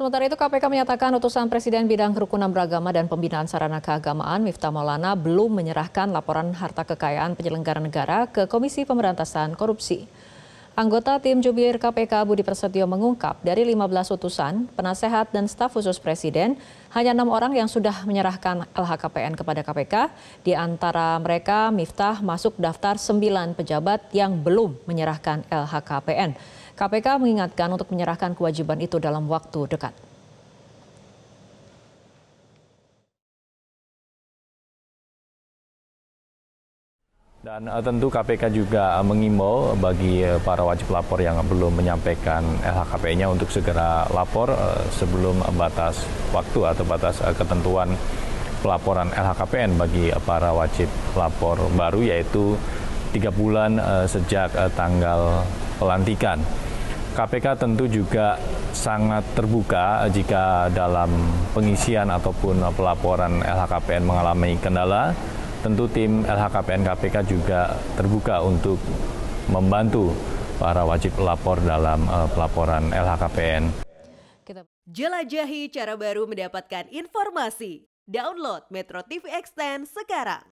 Sementara itu KPK menyatakan utusan Presiden Bidang Kerukunan Beragama dan Pembinaan Sarana Keagamaan Miftah Maulana belum menyerahkan laporan harta kekayaan penyelenggara negara ke Komisi Pemberantasan Korupsi. Anggota tim jubir KPK Budi Persetio mengungkap dari 15 utusan, penasehat dan staf khusus presiden, hanya enam orang yang sudah menyerahkan LHKPN kepada KPK. Di antara mereka, Miftah masuk daftar 9 pejabat yang belum menyerahkan LHKPN. KPK mengingatkan untuk menyerahkan kewajiban itu dalam waktu dekat. Dan eh, tentu KPK juga eh, mengimbau bagi eh, para wajib lapor yang belum menyampaikan LHKP-nya untuk segera lapor sebelum batas waktu atau batas ketentuan pelaporan LHKPN bagi para wajib lapor baru yaitu tiga bulan sejak tanggal pelantikan. KPK tentu juga sangat terbuka jika dalam pengisian ataupun pelaporan LHKPN mengalami kendala Tentu tim LHKPN KPK juga terbuka untuk membantu para wajib lapor dalam uh, pelaporan LHKPN. Jelajahi cara baru mendapatkan informasi. Download Metro TV Extend sekarang.